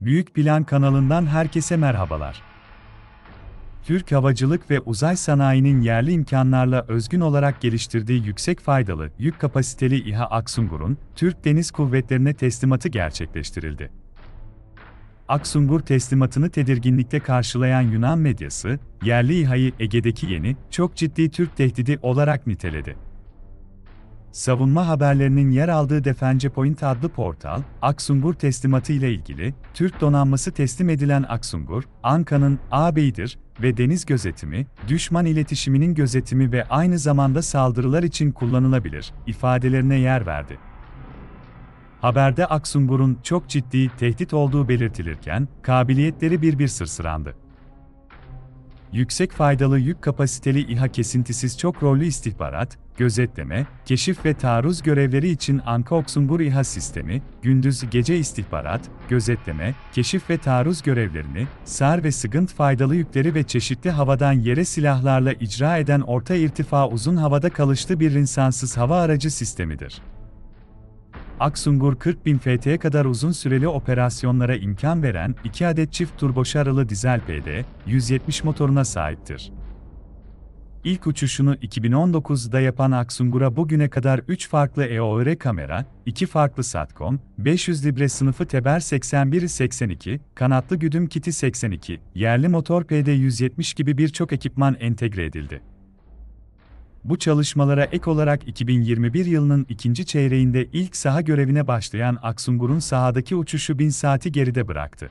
Büyük Plan kanalından herkese merhabalar. Türk havacılık ve uzay sanayinin yerli imkanlarla özgün olarak geliştirdiği yüksek faydalı, yük kapasiteli İHA Aksungur'un Türk Deniz Kuvvetleri'ne teslimatı gerçekleştirildi. Aksungur teslimatını tedirginlikle karşılayan Yunan medyası, yerli İHA'yı Ege'deki yeni, çok ciddi Türk tehdidi olarak niteledi. Savunma haberlerinin yer aldığı Defence Point adlı portal, Aksungur teslimatı ile ilgili, Türk donanması teslim edilen Aksungur, Anka'nın ağabeyidir ve deniz gözetimi, düşman iletişiminin gözetimi ve aynı zamanda saldırılar için kullanılabilir, ifadelerine yer verdi. Haberde Aksungur'un çok ciddi tehdit olduğu belirtilirken, kabiliyetleri bir bir sırsırandı. Yüksek faydalı yük kapasiteli İHA kesintisiz çok rollü istihbarat, gözetleme, keşif ve taarruz görevleri için Anka-Oksungor İHA sistemi, gündüz-gece istihbarat, gözetleme, keşif ve taarruz görevlerini, SAR ve SIGINT faydalı yükleri ve çeşitli havadan yere silahlarla icra eden orta irtifa uzun havada kalışlı bir insansız hava aracı sistemidir. Aksungur 40 bin FT'ye kadar uzun süreli operasyonlara imkan veren 2 adet çift turboşaralı dizel PD, 170 motoruna sahiptir. İlk uçuşunu 2019'da yapan Aksungur'a bugüne kadar 3 farklı EOR kamera, 2 farklı SATCOM, 500 libre sınıfı Teber 81 82, kanatlı güdüm kiti 82, yerli motor PD-170 gibi birçok ekipman entegre edildi. Bu çalışmalara ek olarak 2021 yılının ikinci çeyreğinde ilk saha görevine başlayan Aksungur'un sahadaki uçuşu 1000 saati geride bıraktı